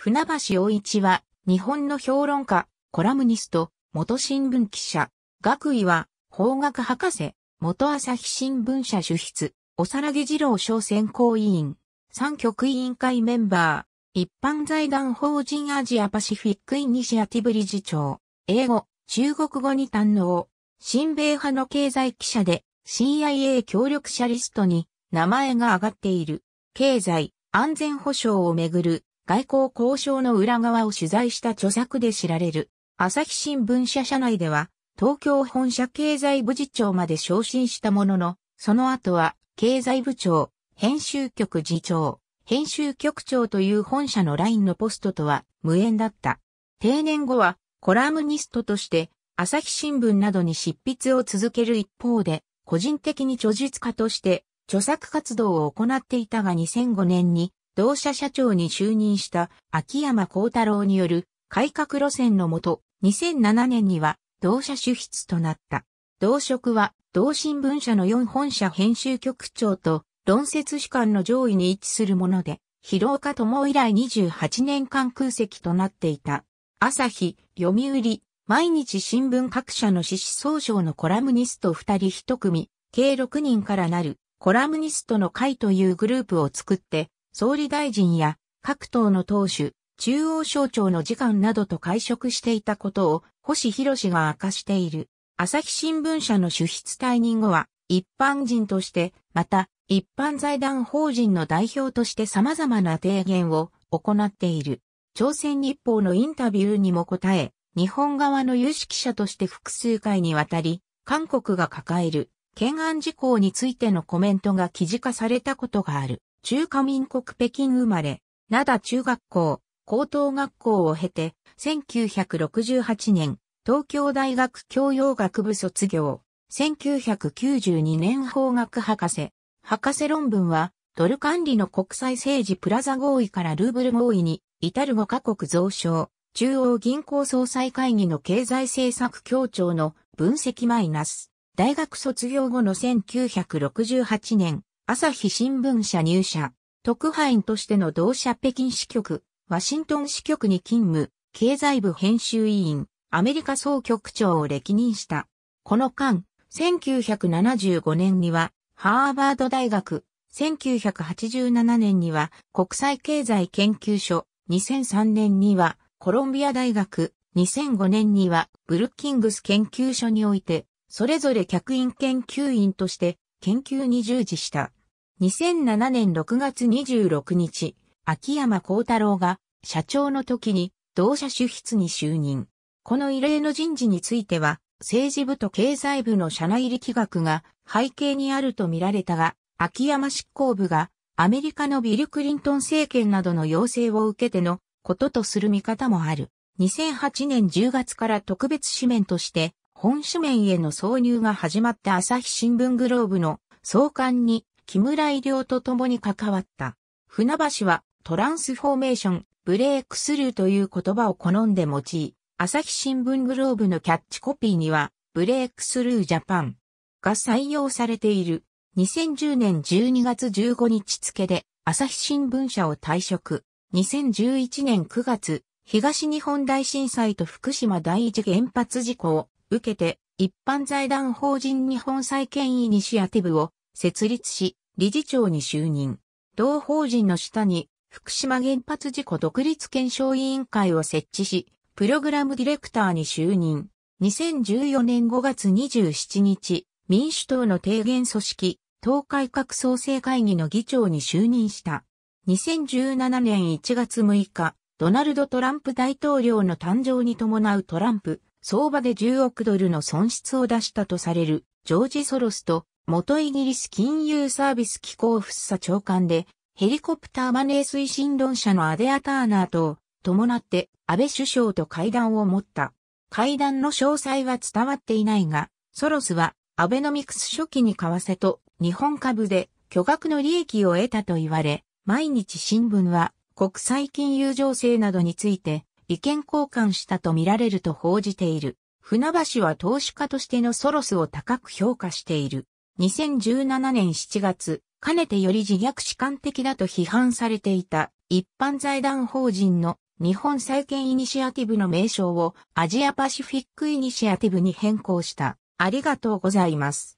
船橋洋一は、日本の評論家、コラムニスト、元新聞記者、学位は、法学博士、元朝日新聞社主筆、おさらげ二郎小選考委員、三局委員会メンバー、一般財団法人アジアパシフィックイニシアティブ理事長、英語、中国語に堪能、新米派の経済記者で、CIA 協力者リストに名前が挙がっている、経済、安全保障をめぐる外交交渉の裏側を取材した著作で知られる、朝日新聞社社内では、東京本社経済部次長まで昇進したものの、その後は、経済部長、編集局次長、編集局長という本社のラインのポストとは無縁だった。定年後は、コラムニストとして、朝日新聞などに執筆を続ける一方で、個人的に著述家として、著作活動を行っていたが2005年に同社社長に就任した秋山幸太郎による改革路線のもと、2007年には同社主筆となった。同職は同新聞社の4本社編集局長と論説士官の上位に位置するもので、広岡智以来28年間空席となっていた。朝日、読売、毎日新聞各社の志子総称のコラムニスト2人1組、計6人からなるコラムニストの会というグループを作って、総理大臣や各党の党首、中央省庁の次官などと会食していたことを星博氏が明かしている。朝日新聞社の主筆退任後は一般人として、また一般財団法人の代表として様々な提言を行っている。朝鮮日報のインタビューにも答え、日本側の有識者として複数回にわたり、韓国が抱える懸案事項についてのコメントが記事化されたことがある。中華民国北京生まれ、灘中学校、高等学校を経て、1968年、東京大学教養学部卒業、1992年法学博士、博士論文は、ドル管理の国際政治プラザ合意からルーブル合意に至る5カ国増床、中央銀行総裁会議の経済政策協調の分析マイナス。大学卒業後の1968年、朝日新聞社入社、特派員としての同社北京支局、ワシントン支局に勤務、経済部編集委員、アメリカ総局長を歴任した。この間、1975年には、ハーバード大学、1987年には国際経済研究所、2003年にはコロンビア大学、2005年にはブルッキングス研究所において、それぞれ客員研究員として研究に従事した。2007年6月26日、秋山幸太郎が社長の時に同社主筆に就任。この異例の人事については、政治部と経済部の社内力学が背景にあるとみられたが、秋山執行部がアメリカのビル・クリントン政権などの要請を受けてのこととする見方もある。2008年10月から特別紙面として本紙面への挿入が始まった朝日新聞グローブの創刊に木村医療と共に関わった。船橋はトランスフォーメーション、ブレイクスルーという言葉を好んで用い、朝日新聞グローブのキャッチコピーには、ブレイクスルージャパンが採用されている。2010年12月15日付で朝日新聞社を退職。2011年9月、東日本大震災と福島第一原発事故を受けて一般財団法人日本再建イニシアティブを設立し、理事長に就任。同法人の下に、福島原発事故独立検証委員会を設置し、プログラムディレクターに就任。2014年5月27日、民主党の提言組織、党改革創生会議の議長に就任した。2017年1月6日、ドナルド・トランプ大統領の誕生に伴うトランプ、相場で10億ドルの損失を出したとされる、ジョージ・ソロスと元イギリス金融サービス機構ッサ長官で、ヘリコプターマネー推進論者のアデア・ターナーと伴って安倍首相と会談を持った。会談の詳細は伝わっていないが、ソロスはアベノミクス初期に為替と日本株で巨額の利益を得たと言われ、毎日新聞は国際金融情勢などについて意見交換したとみられると報じている。船橋は投資家としてのソロスを高く評価している。2017年7月、かねてより自虐史観的だと批判されていた一般財団法人の日本再建イニシアティブの名称をアジアパシフィックイニシアティブに変更した。ありがとうございます。